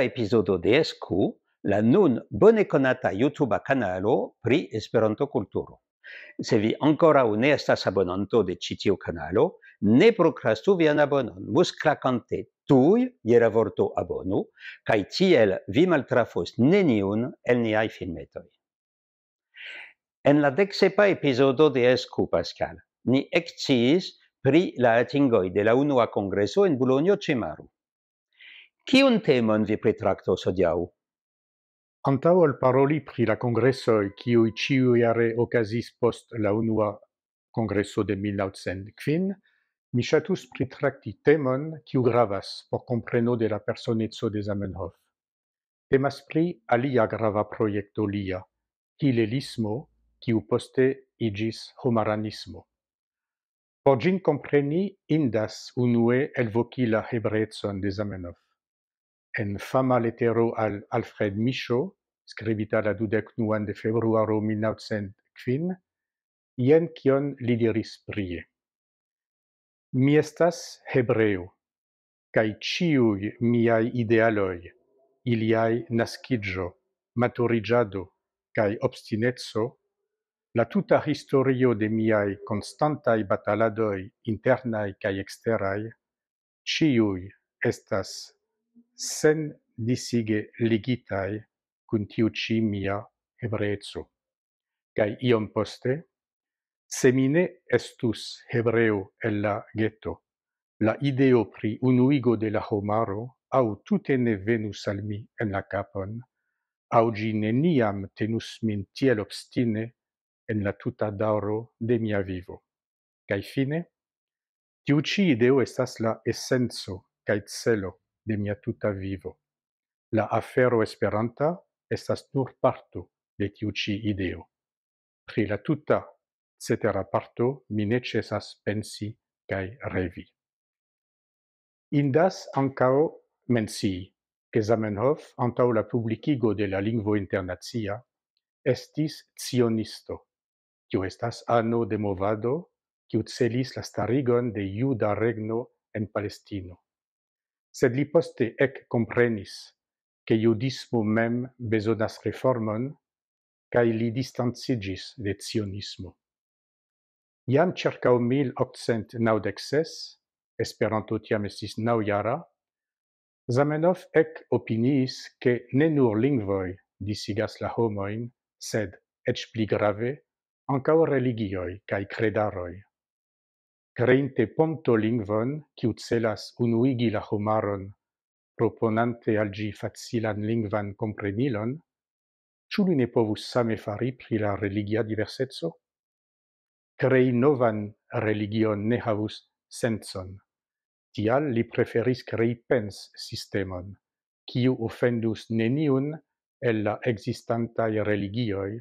epizodo de escu, la nun boneconata Youtube a canalo pri EsperantoCuru. Se vi an ancorara un ne estas abonanto de ĉi tiuiu canalo, ne procrastu via abonnon,moscracan te tui je avorto abonnu kaj tiel vi maltrafos neniun el niaj filmetoi. En la deexepa epissodo de escu Pascal, ni exciss pri la atingoi de la Unua Congreso en Bulogonniu T Chemau. Cion temon vi pritractos odiau? Antau al paroli pri la congresso e qui ui ciu iare ocasis post la unua congresso de 1905, mi chatus pritracti temon qui gravas por compreno de la personezzo de Zamenhof. Temas pri alia grava proiecto lia, hilelismo, qui u poste igis homaranismo. Por gin compreni, indas unue elvoci la hebreetson de Zamenhof en fama letero al Alfred Michaud, scrivita la 29 de februaro 1905, ien kion li diris prie. Mi estas hebreo, cae ciui miai idealoi, iliai naskidjo maturijado, cae obstinetso la tuta historio de miai constantai bataladoi internai cae exterai, ciui estas sen disige ligitai cun tiu ci mia hebreezo. Cai iom poste, se mine estus hebreo el la ghetto, la ideo pri unuigo de la homaro au tute ne venus al mi en la capon, au gi ne niam tenus min tiel obstine en la tuta dauro de mia vivo. Cai fine, tiu ci ideo estas la essenso cait celo de mia tuta vivo. La afero esperanta estas nur parto de tiu ci ideo. Pri la tuta cetera parto mi necesas pensi cae revi. Indas ancao mensii che Zamenhof, antau la publicigo de la lingvo internazia, estis zionisto, tio estas anno de movado, quiu celis la starigon de juda regno en Palestino sed li poste ec comprenis che judismo mem besonas reformon cae li distanzigis de zionismo. Iam circa 1896, esperanto tiam estis naujara, Zamenhof ec opinis che ne nur lingvoi disigas la homoin, sed, ecz pli grave, ancao religioi cae credaroi creinte ponto lingvon qui celas unuigi la homaron proponante al gi facilan lingvan comprenilon, chuli ne povus same fari pri la religia diversetso? Crei novan religion ne havus senson, tial li preferis crei pens sistemon, quiu offendus neniun el la existantai religioi,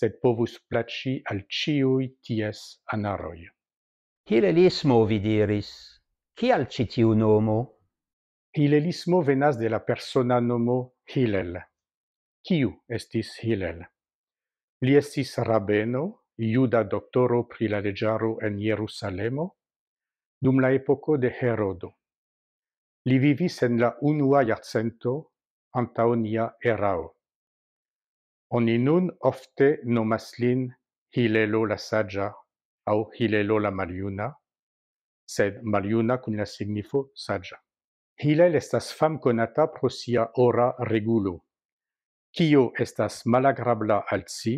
sed povus placi al ciui ties anaroi. Hilelismo vi diris. Chi al citiu nomo? Hilelismo venas de la persona nomo Hilel. Ciu estis Hilel? Li estis rabeno, iuda doctoro pri la legiaro en Jerusalemo, dum la epoco de Herodo. Li vivis en la unua iacento, antaonia erao. Oni nun ofte nomas lin Hilelo la Saggia au Hilelo la maliuna, sed maliuna cun la signifo saggia. Hilel estas fam conata pro sia ora regulo. Cio estas malagrabla al si,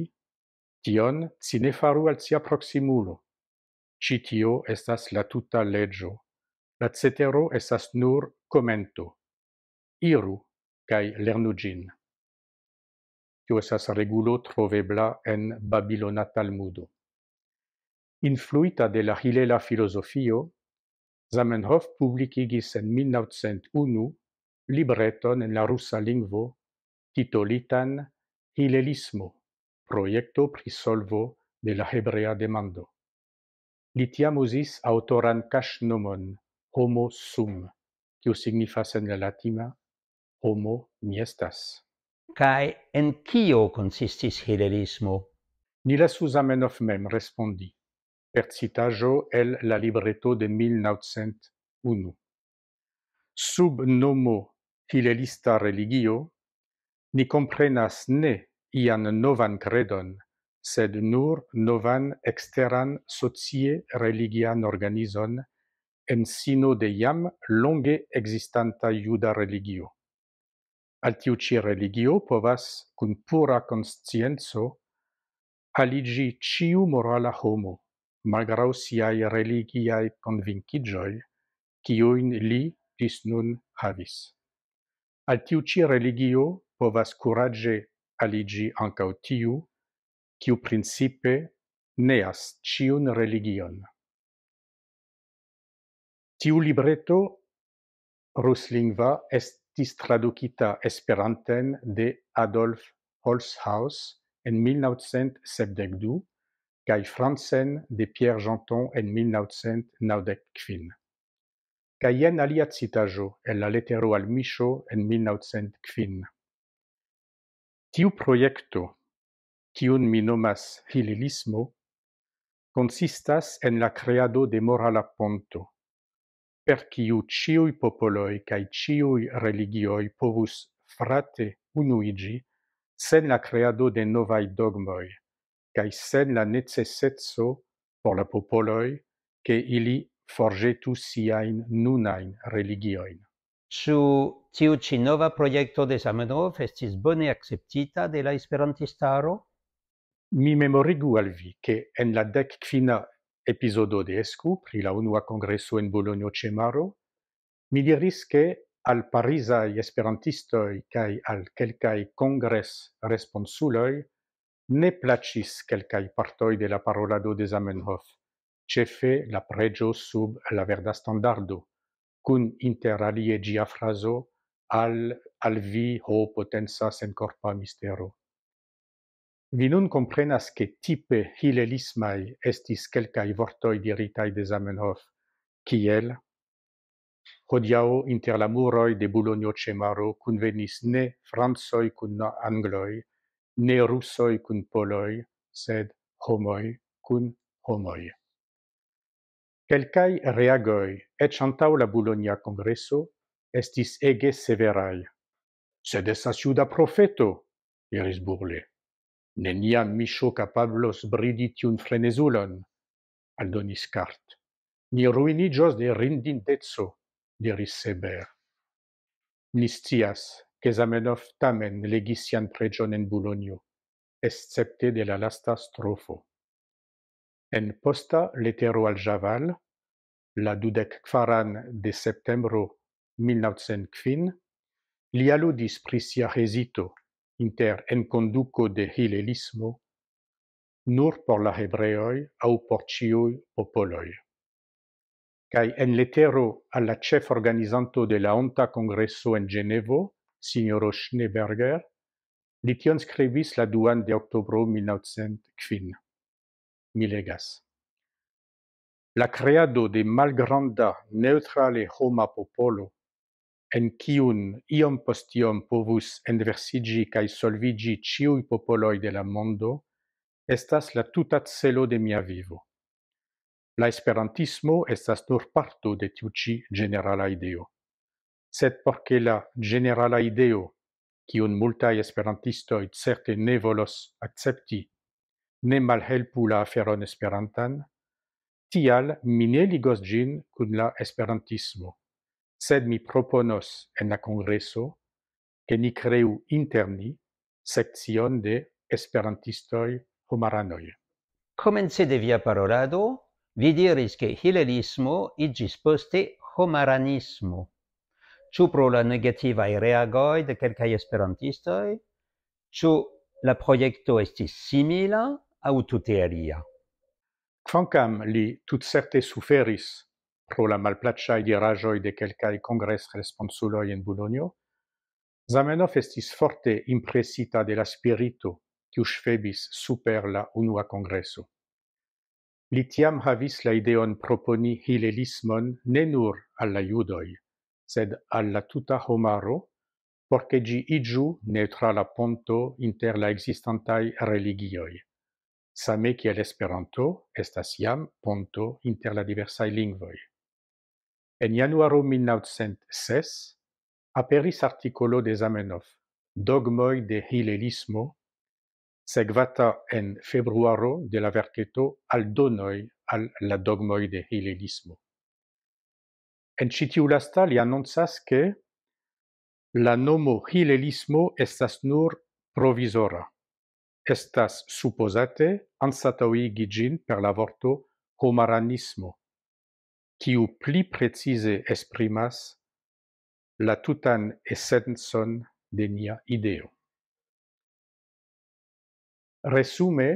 tion si ne faru al sia proximulo. Citio estas la tuta legio. La cetero estas nur comento. Iru, cae lernu gin. Cio estas regulo trovebla en Babilona Talmudo influita de la hilela filosofio, Zamenhof publicigis en 1901 libreton en la russa lingvo titolitan Hilelismo, proiecto prisolvo de la hebrea demando. Litiam usis autoran cash nomon, homo sum, kiu signifas en la latima, homo miestas. Cae en kio consistis hilelismo? Nila Susamenov mem respondi per citajo el la libretto de 1901. Sub nomo filelista religio, ni comprenas ne ian novan credon, sed nur novan exteran socie religian organizon en sino de iam longe existanta iuda religio. Al tiu ci religio povas, cun pura conscienzo, aligi ciu morala homo, malgrau siae religiae convincigioi, cioin li dis nun havis. Al tiu ci religio povas curage aligi ancau tiu, ciu principe neas ciun religion. Tiu libretto ruslingva est traducita tradukita esperanten de Adolf Holzhaus en 1972 cae Franzen de Pierre Janton en 1995. Cae ien alia citajo el la lettero al Micho en 1995. Tiu proiecto, cion mi nomas consistas en la creado de morala ponto, per ciu ciui popoloi cae ciui religioi povus frate unuigi sen la creado de novai dogmoi, sen la net seèzo por la poòi que ili forgetu siajn nunajn religion Su ti cinova proicto de Sanmenrov estis bone acceptita de la esperantistaro Mi memorigu al vi que en la dècfina episòdo de escu pri la unua congreso en Bologo Chemaro mi diris que al pariza esperantistoi cai al queli congréss respons. ne placis quelcae partoi de la parolado de Zamenhof, cefe la pregio sub la verda standardo, cun inter alie gia fraso al, al vi ho potenza sen corpa mistero. Vi nun comprenas che tipe hilelismai estis quelcae vortoi diritae de Zamenhof, kiel Hodiao inter la muroi de Bologno cemaro cun venis ne fransoi cun angloi, ne russoi cun poloi sed homoi cun homoi Quelcai reagoi et chantau la Bologna congresso estis ege severai sed essa ciuda profeto iris burle nenia micho capablos bridit un frenesulon aldonis cart ni ruini jos de rindin diris seber. risseber nistias che Zamenhof tamen legis sian pregion in Bologno, excepte de la lasta strofo. En posta letero al Javal, la dudec quaran de septembro 1905, li aludis prisia resito inter en conduco de hilelismo nur por la hebreoi au por cioi popoloi. Cai en letero alla chef organizanto de la onta congresso en Genevo, signoro Schneeberger, li tion scrivis la 2 de octobro 1905. Mi legas. La creado de malgranda neutrale homa popolo en kiun iom postiom, povus enversigi cae solvigi ciui popoloi de la mondo, estas la tuta celo de mia vivo. La esperantismo estas nur parto de tiu ci generala ideo sed por la generala ideo qui un multa esperantisto et certe ne volos accepti ne mal helpu la feron esperantan tial mi ne ligos gin cun la esperantismo sed mi proponos en la congreso che ni creu interni sección de esperantistoi homaranoi. Comence de via parolado, vi diris che hilelismo igis poste homaranismo su pro la negativai reagoi de quelcai esperantistoi, su la proiecto estis simila au tut'e aria. Quamcam li tut'certe suferis pro la malplacciae dirajoi de quelcai congress responsuloi en Bologno, Zamenhof estis forte impresita de la l'aspirito tiu sfebis super la unua congreso. Li tiam havis la ideon proponi hilelismon ne nur al la sed alla tuta homaro, porce gi igiu neutrala ponto inter la existantai religioi. Same ciel esperanto estas iam ponto inter la diversai lingvoi. En januaro 1906 aperis articolo de Zamenhof, Dogmoi de Hilelismo, segvata en februaro de la verketo al donoi al la dogmoi de Hilelismo en citiu lasta li annonsas che la nomo hilelismo estas nur provisora. Estas supposate ansatoi gin per la vorto homaranismo, quiu pli precise esprimas la tutan essenson de nia ideo. Resume,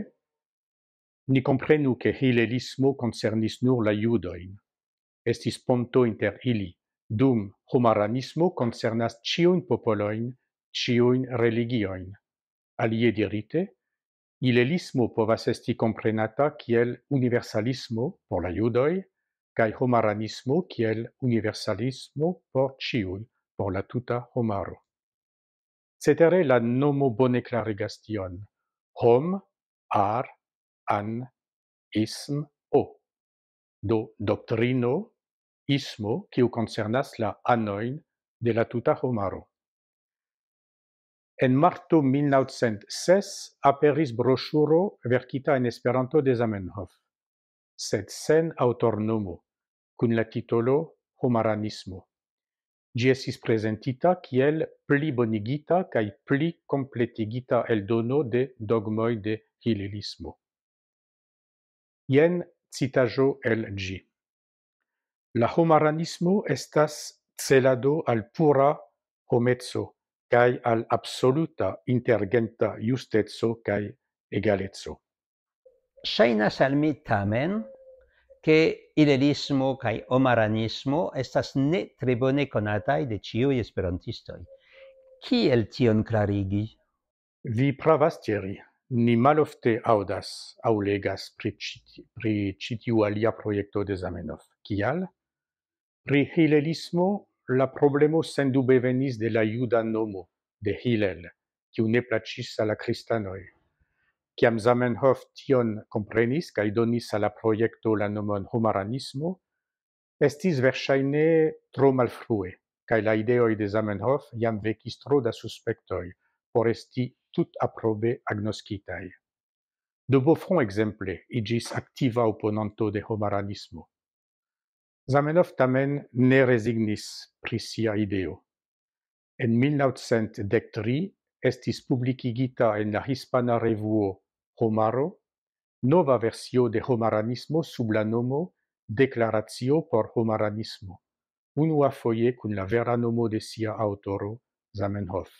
ni comprenu che hilelismo concernis nur la iudoin, estis ponto inter ili. Dum humaranismo concernas cioin popoloin, cioin religioin. Alie dirite, il elismo povas esti comprenata kiel universalismo por la judoi, cae humaranismo kiel universalismo por cioin, por la tuta humaro. Cetere la nomo bone clarigastion. Hom, ar, an, ism, do doctrino ismo qui concernas la annoin de la tuta homaro en marto 1906 aperis brochuro verkita en esperanto de zamenhof sed sen autor nomo kun la titolo homaranismo Ĝi estis prezentita kiel pli bonigita kaj pli el eldono de dogmoj de hilelismo. Jen citajo el gi. La homaranismo estas celado al pura homezzo cae al absoluta intergenta justezzo cae egalezzo. Seinas al mi tamen che idealismo kai homaranismo estas ne tre bone konataj de ĉiuj esperantistoj. Kiel tion klarigi? Vi pravas, ni malofte audas au legas pri citiu alia proiecto de Zamenhof. Cial? Pri hilelismo, la problemo sendube venis de la iuda nomo de Hillel, ciu ne placis a la cristanoi. Ciam Zamenhof tion comprenis, cae donis a la proiecto la nomon humaranismo, estis versaine tro malfrue, cae la ideoi de Zamenhof iam vecis tro da suspectoi, por esti tut approbe agnoscitae. De Beaufron exemple, igis activa opponanto de homaranismo. Zamenhof tamen ne resignis pri sia ideo. En 1903 estis publicigita en la hispana revuo Homaro, nova versio de homaranismo sub la nomo Declaratio por homaranismo, unua foie cun la vera nomo de sia autoro, Zamenhof.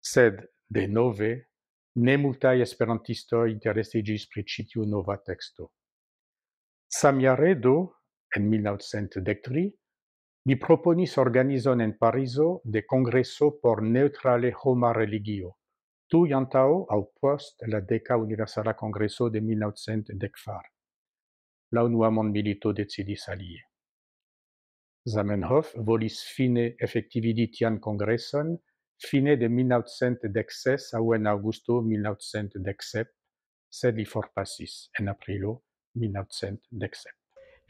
Sed de nove ne multae esperantisto interesse gis citiu nova texto. Samia Redo, en 1913, li proponis organizon en Pariso de congreso por neutrale homa religio, tu iantao au post la deca universala congreso de 1900 La unua mon milito decidis alie. Zamenhof volis fine tian congreson, fine de 1916 au en augusto 1917, sed li forpassis en aprilo 1917.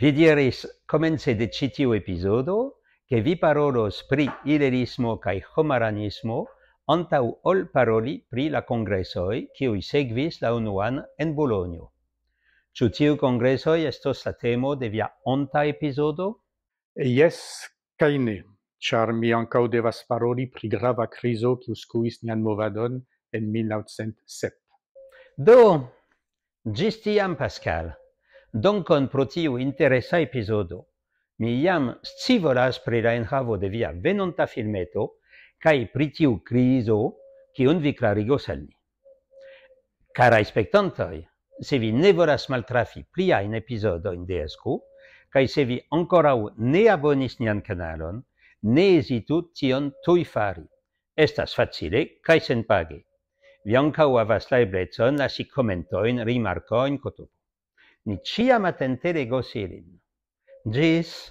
Vi diris, comence de citiu episodo, che vi parolos pri ilerismo cae homaranismo, antau ol paroli pri la congressoi, cioi segvis la unuan en Bologno. Ciu tiu congressoi estos la temo de via onta episodo? Yes, cae ne. Ĉar mi ankaŭ devas paroli pri grava krizo kiu skuis an movadon en 1970. Do, jis tiam Pascal, donkon pro tiu interesa epizodo, mi jam scivolas pre la enhavo de via venonta filmeto kaj pri tiuu krizo, kiun vi klarigos al ni. karaj spektantoj, se vi ne volas maltrafi pli ajn epizodo in Descu kaj se vi ankoraŭ ne abonis an kanalon. ne esitu tion tui fari. Estas facile, cae sen page. Vi ancau avas la eblezon lasi commentoin, rimarcoin, cotupo. Ni ciam atente lego serin. Gis!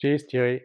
Gis, Gis!